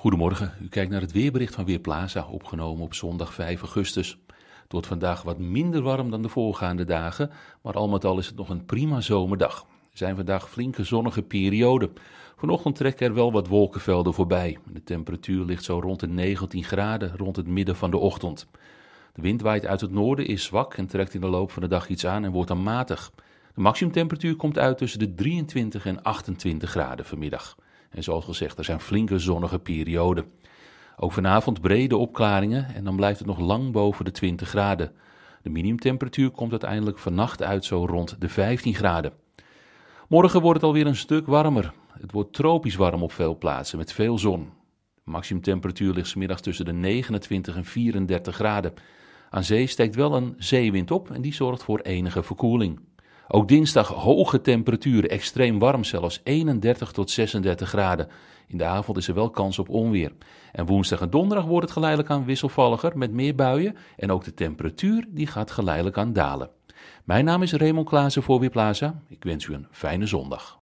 Goedemorgen, u kijkt naar het weerbericht van Weerplaza, opgenomen op zondag 5 augustus. Het wordt vandaag wat minder warm dan de voorgaande dagen, maar al met al is het nog een prima zomerdag. Er zijn vandaag flinke zonnige perioden. Vanochtend trekken er wel wat wolkenvelden voorbij. De temperatuur ligt zo rond de 19 graden rond het midden van de ochtend. De wind waait uit het noorden, is zwak en trekt in de loop van de dag iets aan en wordt dan matig. De maximumtemperatuur komt uit tussen de 23 en 28 graden vanmiddag. En zoals gezegd, er zijn flinke zonnige perioden. Ook vanavond brede opklaringen en dan blijft het nog lang boven de 20 graden. De minimumtemperatuur komt uiteindelijk vannacht uit zo rond de 15 graden. Morgen wordt het alweer een stuk warmer. Het wordt tropisch warm op veel plaatsen met veel zon. De maximumtemperatuur ligt smiddags tussen de 29 en 34 graden. Aan zee steekt wel een zeewind op en die zorgt voor enige verkoeling. Ook dinsdag hoge temperaturen, extreem warm zelfs, 31 tot 36 graden. In de avond is er wel kans op onweer. En woensdag en donderdag wordt het geleidelijk aan wisselvalliger met meer buien en ook de temperatuur die gaat geleidelijk aan dalen. Mijn naam is Raymond Klaassen voor Weerplaza. Ik wens u een fijne zondag.